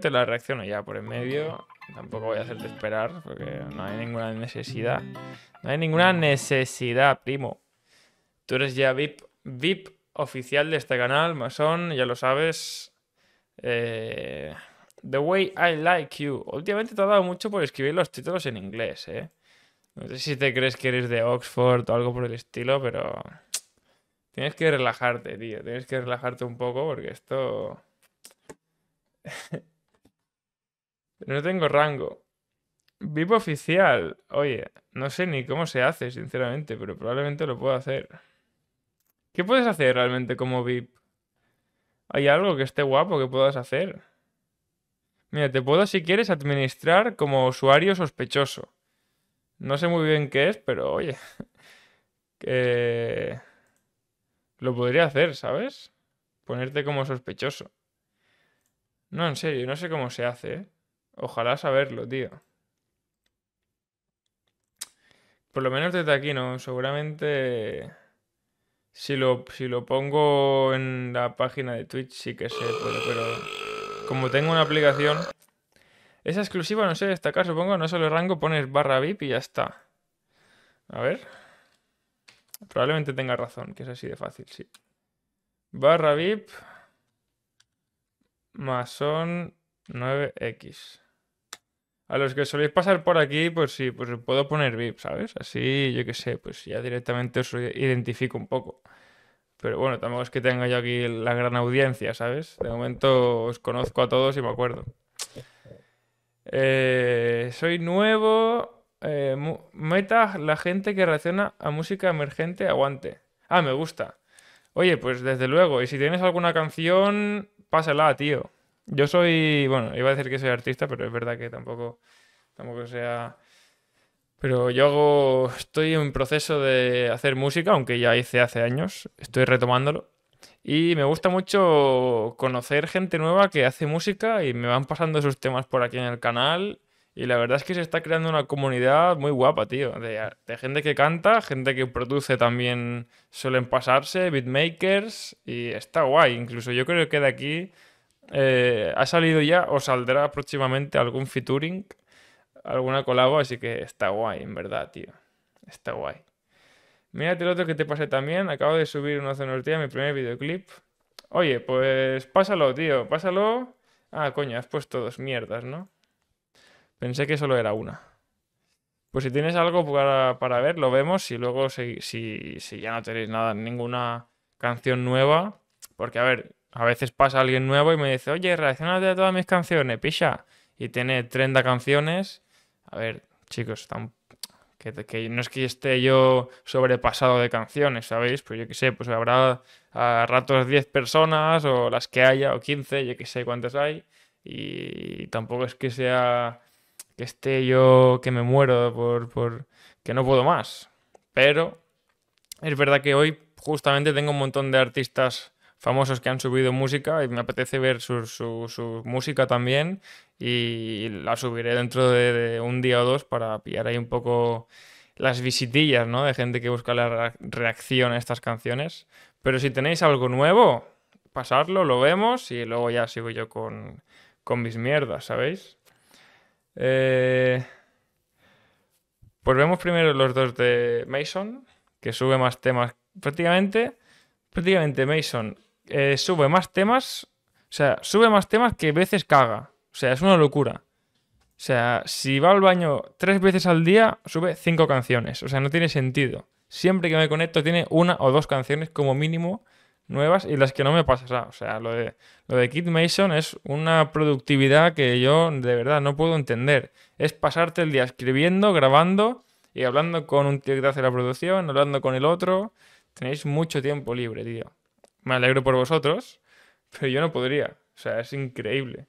te la reacciono ya por en medio. Tampoco voy a hacerte esperar porque no hay ninguna necesidad. No hay ninguna necesidad, primo. Tú eres ya VIP, VIP oficial de este canal, masón, ya lo sabes. Eh, the way I like you. Últimamente te ha dado mucho por escribir los títulos en inglés, eh. No sé si te crees que eres de Oxford o algo por el estilo, pero... Tienes que relajarte, tío. Tienes que relajarte un poco porque esto... Pero no tengo rango. VIP oficial. Oye, no sé ni cómo se hace, sinceramente, pero probablemente lo puedo hacer. ¿Qué puedes hacer realmente como VIP? ¿Hay algo que esté guapo que puedas hacer? Mira, te puedo si quieres administrar como usuario sospechoso. No sé muy bien qué es, pero oye. Que... Lo podría hacer, ¿sabes? Ponerte como sospechoso. No, en serio, no sé cómo se hace, ¿eh? Ojalá saberlo, tío. Por lo menos desde aquí, ¿no? Seguramente... Si lo, si lo pongo en la página de Twitch sí que sé pero... Como tengo una aplicación... Esa exclusiva, no sé, destacar, supongo, no solo el rango, pones barra VIP y ya está. A ver. Probablemente tenga razón, que es así de fácil, sí. Barra VIP. mason 9X. A los que soléis pasar por aquí, pues sí, pues puedo poner VIP, ¿sabes? Así, yo qué sé, pues ya directamente os identifico un poco. Pero bueno, tampoco es que tenga yo aquí la gran audiencia, ¿sabes? De momento os conozco a todos y me acuerdo. Eh, soy nuevo. Eh, meta la gente que reacciona a música emergente, aguante. Ah, me gusta. Oye, pues desde luego. Y si tienes alguna canción, pásala, tío. Yo soy, bueno, iba a decir que soy artista, pero es verdad que tampoco, tampoco sea... Pero yo hago, estoy en proceso de hacer música, aunque ya hice hace años, estoy retomándolo. Y me gusta mucho conocer gente nueva que hace música y me van pasando sus temas por aquí en el canal. Y la verdad es que se está creando una comunidad muy guapa, tío. De, de gente que canta, gente que produce también suelen pasarse, beatmakers, y está guay. Incluso yo creo que de aquí eh, ha salido ya o saldrá próximamente algún featuring, alguna colabo, así que está guay, en verdad, tío. Está guay. Mírate el otro que te pasé también. Acabo de subir una hace unos mi primer videoclip. Oye, pues pásalo, tío, pásalo. Ah, coño, has puesto dos mierdas, ¿no? Pensé que solo era una. Pues si tienes algo para, ver, lo vemos. Y luego, si ya no tenéis nada, ninguna canción nueva. Porque, a ver, a veces pasa alguien nuevo y me dice, oye, reacciona a todas mis canciones, pisha Y tiene 30 canciones. A ver, chicos, que, no es que esté yo sobrepasado de canciones, ¿sabéis? Pues yo qué sé, pues habrá a ratos 10 personas o las que haya, o 15, yo qué sé cuántas hay. Y tampoco es que sea que esté yo que me muero por, por que no puedo más. Pero es verdad que hoy justamente tengo un montón de artistas famosos que han subido música y me apetece ver su, música también y la subiré dentro de, un día o dos para pillar ahí un poco las visitillas, ¿no? De gente que busca la reacción a estas canciones. Pero si tenéis algo nuevo, pasarlo, lo vemos y luego ya sigo yo con, mis mierdas, ¿sabéis? Eh, pues vemos primero los dos de Mason, que sube más temas prácticamente. Prácticamente Mason eh, sube más temas. O sea, sube más temas que veces caga. O sea, es una locura. O sea, si va al baño tres veces al día, sube cinco canciones. O sea, no tiene sentido. Siempre que me conecto tiene una o dos canciones como mínimo nuevas y las que no me pasará. O sea, lo de, lo de Kid Mason es una productividad que yo de verdad no puedo entender. Es pasarte el día escribiendo, grabando y hablando con un tío que te hace la producción, hablando con el otro. Tenéis mucho tiempo libre, tío me alegro por vosotros, pero yo no podría. O sea, es increíble.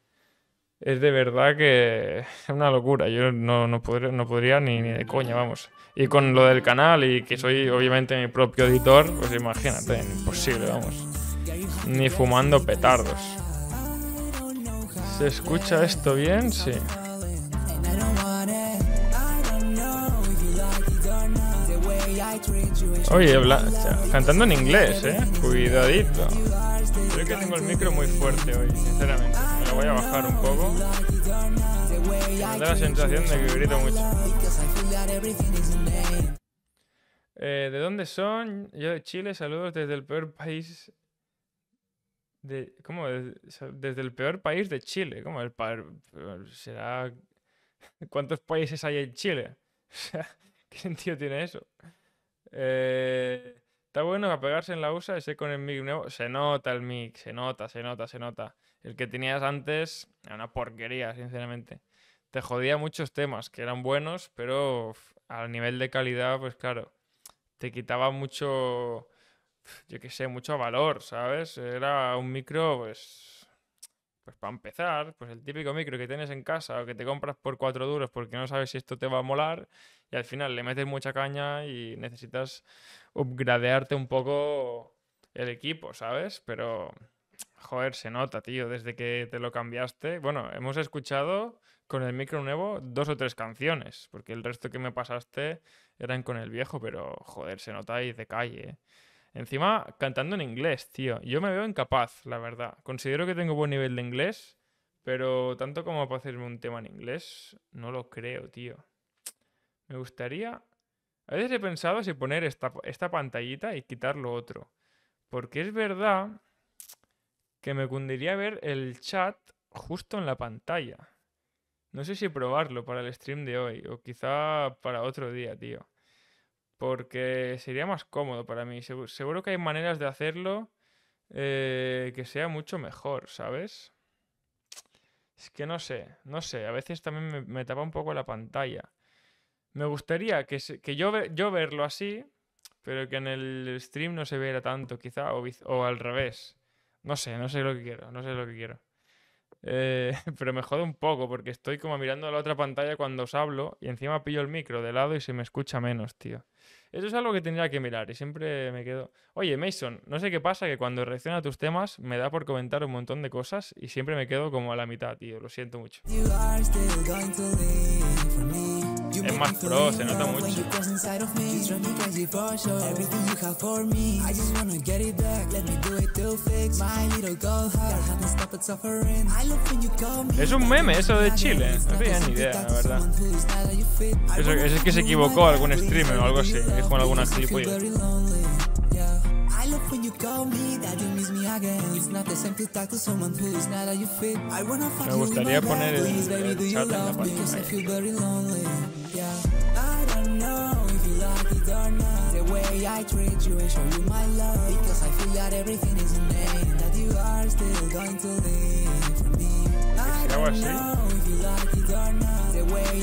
Es de verdad que es una locura. Yo no, no podría, no podría ni, ni, de coña, vamos. Y con lo del canal y que soy obviamente mi propio editor, pues imagínate, imposible, vamos. Ni fumando petardos. ¿Se escucha esto bien? Sí. Oye, cantando en inglés, ¿eh? Cuidadito. Creo que tengo el micro muy fuerte hoy, sinceramente. Me lo voy a bajar un poco. Me da la sensación de que grito mucho. Eh, ¿De dónde son? Yo de Chile, saludos desde el peor país de, ¿Cómo? Desde el peor país de Chile. ¿Cómo? ¿Cuántos países hay en Chile? ¿qué sentido tiene eso? Eh, está bueno apegarse en la USA ese con el mic nuevo. Se nota el mic, se nota, se nota, se nota. El que tenías antes era una porquería, sinceramente. Te jodía muchos temas que eran buenos, pero al nivel de calidad, pues claro, te quitaba mucho, yo qué sé, mucho valor, ¿sabes? Era un micro, pues pues para empezar, pues el típico micro que tienes en casa o que te compras por cuatro duros porque no sabes si esto te va a molar y al final le metes mucha caña y necesitas upgradearte un poco el equipo, ¿sabes? Pero, joder, se nota, tío, desde que te lo cambiaste. Bueno, hemos escuchado con el micro nuevo dos o tres canciones, porque el resto que me pasaste eran con el viejo, pero, joder, se nota ahí de calle. ¿eh? Encima, cantando en inglés, tío. Yo me veo incapaz, la verdad. Considero que tengo buen nivel de inglés, pero tanto como para hacerme un tema en inglés, no lo creo, tío. Me gustaría... A veces he pensado si poner esta, pantallita y quitar lo otro. Porque es verdad que me cundiría ver el chat justo en la pantalla. No sé si probarlo para el stream de hoy o quizá para otro día, tío porque sería más cómodo para mí. Seguro que hay maneras de hacerlo eh, que sea mucho mejor, ¿sabes? Es que no sé, no sé, a veces también me, tapa un poco la pantalla. Me gustaría que, que yo, yo verlo así, pero que en el stream no se viera tanto, quizá, o, o al revés. No sé, no sé lo que quiero, no sé lo que quiero. Eh, pero me jode un poco porque estoy como mirando a la otra pantalla cuando os hablo y encima pillo el micro de lado y se me escucha menos, tío. Eso es algo que tendría que mirar y siempre me quedo. Oye, Mason, no sé qué pasa que cuando reacciona a tus temas me da por comentar un montón de cosas y siempre me quedo como a la mitad, tío. Lo siento mucho. Es más pro, se nota mucho. Es un meme eso de Chile. No tenía ni idea, la verdad. Eso, eso es que se equivocó algún streamer o algo así es con alguna gilipollas. I love when you call me that you miss me again. It's not the same to talk to someone who is not at you feet. I wanna fuck Me gustaría please baby do you en la página. I feel very lonely. Yeah. I don't know if you like it or not. The way I treat you and show you my love. Because I feel that everything is in vain. That you are still going to leave for me. I don't know.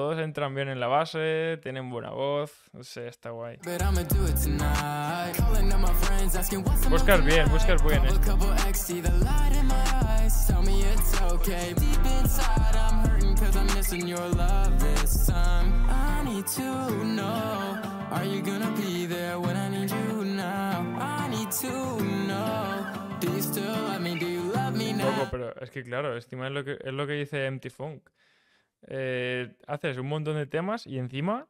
todos entran bien en la base, tienen buena voz, No sé, está guay. Buscas bien, buscas bien. Eh. Poco, pero es que claro, estima es lo que, es lo que dice Empty Funk. Eh, haces un montón de temas y encima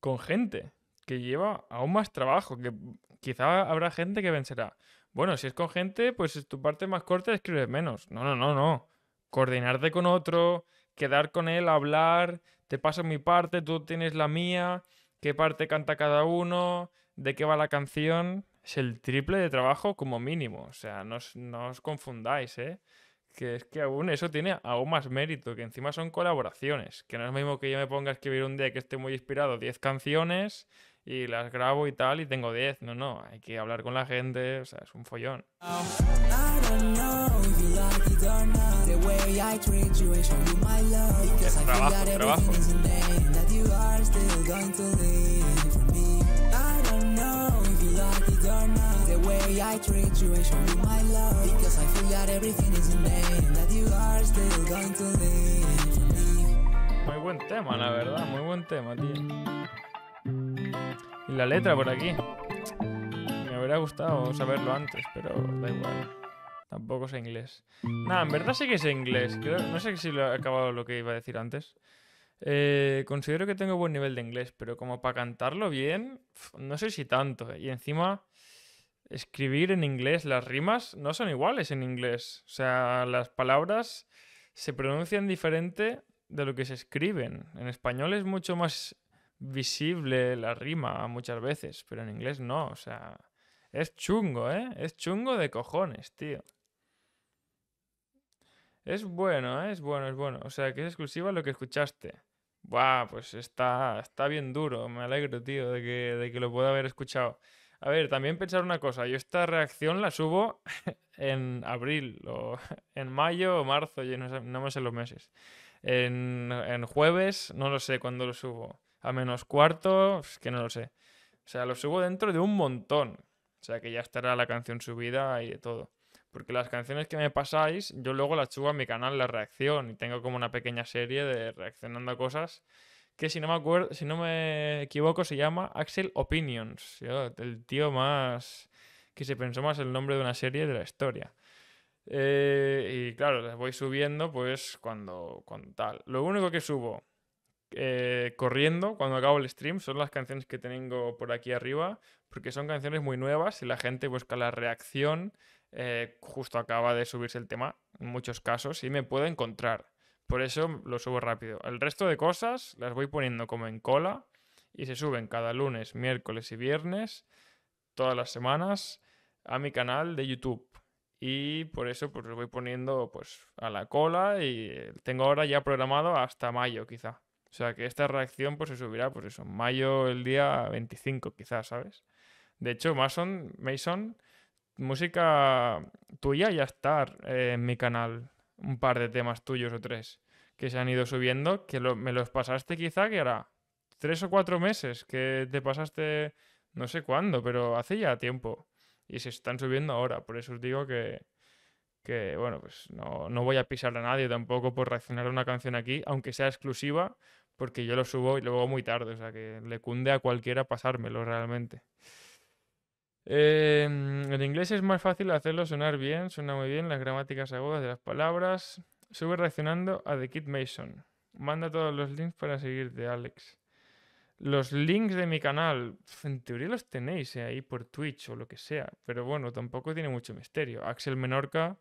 con gente que lleva aún más trabajo, que quizá habrá gente que vencerá bueno, si es con gente, pues es tu parte más corta escribes menos. No, no, no, no. Coordinarte con otro, quedar con él, hablar, te paso mi parte, tú tienes la mía, qué parte canta cada uno, de qué va la canción. Es el triple de trabajo como mínimo. O sea, no no os confundáis, ¿eh? que es que aún eso tiene aún más mérito, que encima son colaboraciones, que no es lo mismo que yo me ponga a escribir un día que esté muy inspirado 10 canciones y las grabo y tal y tengo 10, no, no, hay que hablar con la gente, o sea, es un follón. Es trabajo, trabajo. Muy buen tema, la verdad, muy buen tema, tío. Y la letra por aquí. Me hubiera gustado saberlo antes, pero da igual. Tampoco es inglés. Nada, en verdad sí que es inglés. no sé si lo he acabado lo que iba a decir antes. Eh, considero que tengo buen nivel de inglés, pero como para cantarlo bien, no sé si tanto. Eh. Y encima, escribir en inglés, las rimas no son iguales en inglés. O sea, las palabras se pronuncian diferente de lo que se escriben. En español es mucho más visible la rima muchas veces, pero en inglés no. O sea, es chungo, ¿eh? Es chungo de cojones, tío. Es bueno, ¿eh? es bueno, es bueno. O sea, que es exclusiva lo que escuchaste. Buah, pues está, está bien duro. Me alegro, tío, de que, de que lo pueda haber escuchado. A ver, también pensar una cosa, yo esta reacción la subo en abril o en mayo o marzo, yo no, sé, me sé los meses. En, en, jueves, no lo sé cuándo lo subo. A menos cuarto, es que no lo sé. O sea, lo subo dentro de un montón. O sea, que ya estará la canción subida y de todo. Porque las canciones que me pasáis, yo luego las subo a mi canal La Reacción y tengo como una pequeña serie de reaccionando a cosas que si no me acuerdo, si no me equivoco, se llama Axel Opinions. El tío más que se pensó más el nombre de una serie de la historia. Eh, y claro, las voy subiendo pues cuando, cuando tal. Lo único que subo eh, corriendo cuando acabo el stream son las canciones que tengo por aquí arriba, porque son canciones muy nuevas y la gente busca la reacción. Eh, justo acaba de subirse el tema en muchos casos y me puedo encontrar. Por eso lo subo rápido. El resto de cosas las voy poniendo como en cola y se suben cada lunes, miércoles y viernes, todas las semanas, a mi canal de YouTube. Y por eso pues, los voy poniendo pues, a la cola y tengo ahora ya programado hasta mayo quizá. O sea que esta reacción pues, se subirá por pues, eso, mayo el día 25 quizá, ¿sabes? De hecho, Mason, Mason música tuya ya está eh, en mi canal un par de temas tuyos o tres que se han ido subiendo, que me los pasaste quizá que era tres o cuatro meses que te pasaste no sé cuándo, pero hace ya tiempo. Y se están subiendo ahora, por eso os digo que, que bueno, pues no, no voy a pisar a nadie tampoco por reaccionar a una canción aquí, aunque sea exclusiva, porque yo lo subo y luego muy tarde, o sea que le cunde a cualquiera pasármelo realmente. Em, en inglés es más fácil hacerlo sonar bien, suena muy bien las gramáticas agudas de las palabras. Sube reaccionando a The Kid Mason. Manda todos los links para seguirte, Alex. Los links de mi canal, en teoría los tenéis eh, ahí por Twitch o lo que sea, pero bueno, tampoco tiene mucho misterio. Axel Menorca,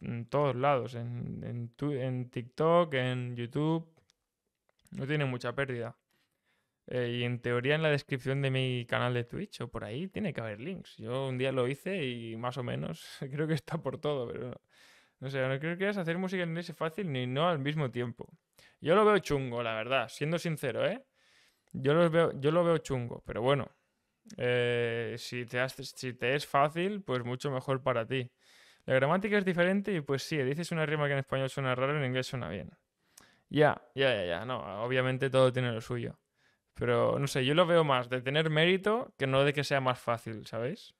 en, todos lados, en, en TikTok, en YouTube, no tiene mucha pérdida. Eh, y en teoría en la descripción de mi canal de Twitch o por ahí tiene que haber links. Yo un día lo hice y más o menos creo que está por todo, pero no, sé, no creo que quieras hacer música en ese fácil ni no al mismo tiempo. Yo lo veo chungo, la verdad, siendo sincero, ¿eh? Yo lo veo, yo lo veo chungo, pero bueno. Eh, si, te si te es fácil, pues mucho mejor para ti. La gramática es diferente y pues sí, dices una rima que en español suena raro, en inglés suena bien. Ya, ya, ya, ya. No, obviamente todo tiene lo suyo. Pero no sé, yo lo veo más de tener mérito que no de que sea más fácil, ¿sabéis?